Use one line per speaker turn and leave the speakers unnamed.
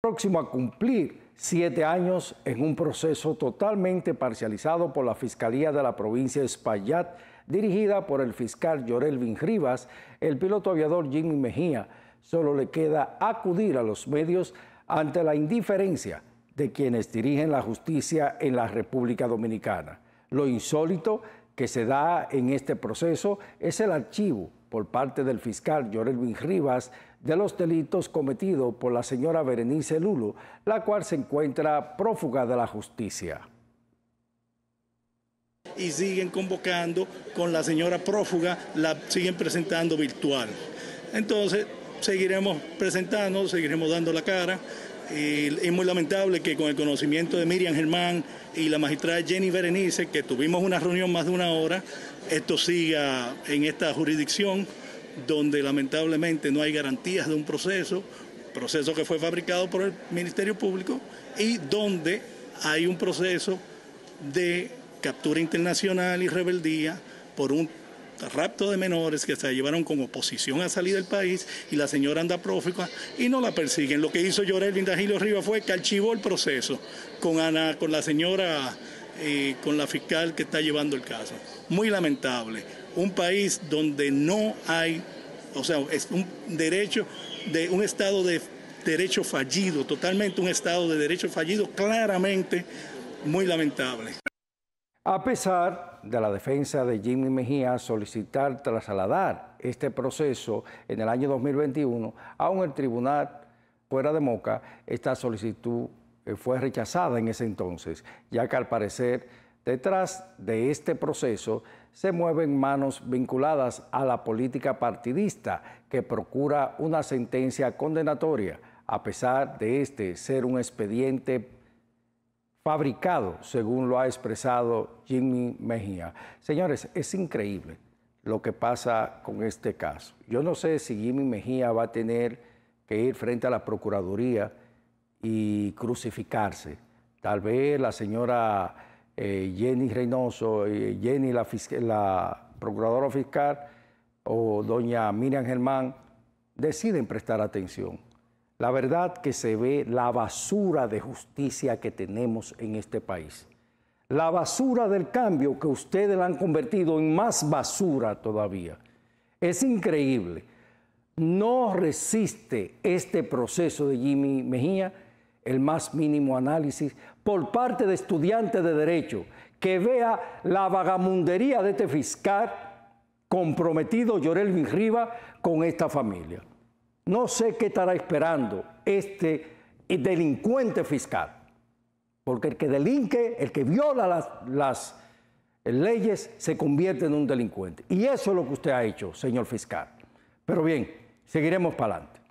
próximo a cumplir siete años en un proceso totalmente parcializado por la Fiscalía de la provincia de Espaillat, dirigida por el fiscal Llorelvin Rivas, el piloto aviador Jimmy Mejía. Solo le queda acudir a los medios ante la indiferencia de quienes dirigen la justicia en la República Dominicana. Lo insólito que se da en este proceso es el archivo por parte del fiscal Jorelvin Rivas de los delitos cometidos por la señora Berenice
Lulo, la cual se
encuentra prófuga de la justicia
y siguen convocando con la señora prófuga, la siguen presentando virtual. Entonces, seguiremos presentando, seguiremos dando la cara, es muy lamentable que con el conocimiento de Miriam Germán y la magistrada Jenny Berenice, que tuvimos una reunión más de una hora, esto siga en esta jurisdicción donde lamentablemente no hay garantías de un proceso, proceso que fue fabricado por el Ministerio Público y donde hay un proceso de captura internacional y rebeldía por un rapto de menores que se llevaron con oposición a salir del país y la señora anda prófuga y no la persiguen. Lo que hizo Llorel Vindagilio Rivas fue que archivó el proceso con, con la señora, eh, con la fiscal que está llevando el caso. Muy lamentable. Un país donde no hay, o sea, es un derecho de un estado de derecho fallido, totalmente un estado de derecho fallido, claramente muy lamentable.
A pesar de la defensa de Jimmy Mejía solicitar trasladar este proceso en el año 2021, aún el tribunal fuera de Moca, esta solicitud eh, fue rechazada en ese entonces, ya que al parecer detrás de este proceso se mueven manos vinculadas a la política partidista que procura una sentencia condenatoria, a pesar de este ser un expediente fabricado, según lo ha expresado Jimmy Mejía. Señores, es increíble lo que pasa con este caso. Yo no sé si Jimmy Mejía va a tener que ir frente a la Procuraduría y crucificarse. Tal vez la señora eh, Jenny Reynoso, eh, Jenny la, la Procuradora Fiscal o doña Miriam Germán deciden prestar atención la verdad que se ve la basura de justicia que tenemos en este país. La basura del cambio que ustedes la han convertido en más basura todavía. Es increíble. No resiste este proceso de Jimmy Mejía el más mínimo análisis por parte de estudiantes de derecho que vea la vagamundería de este fiscal comprometido Llorelvin Riva con esta familia. No sé qué estará esperando este delincuente fiscal, porque el que delinque, el que viola las, leyes, se convierte en un delincuente. Y eso es lo que usted ha hecho, señor fiscal. Pero bien, seguiremos para adelante.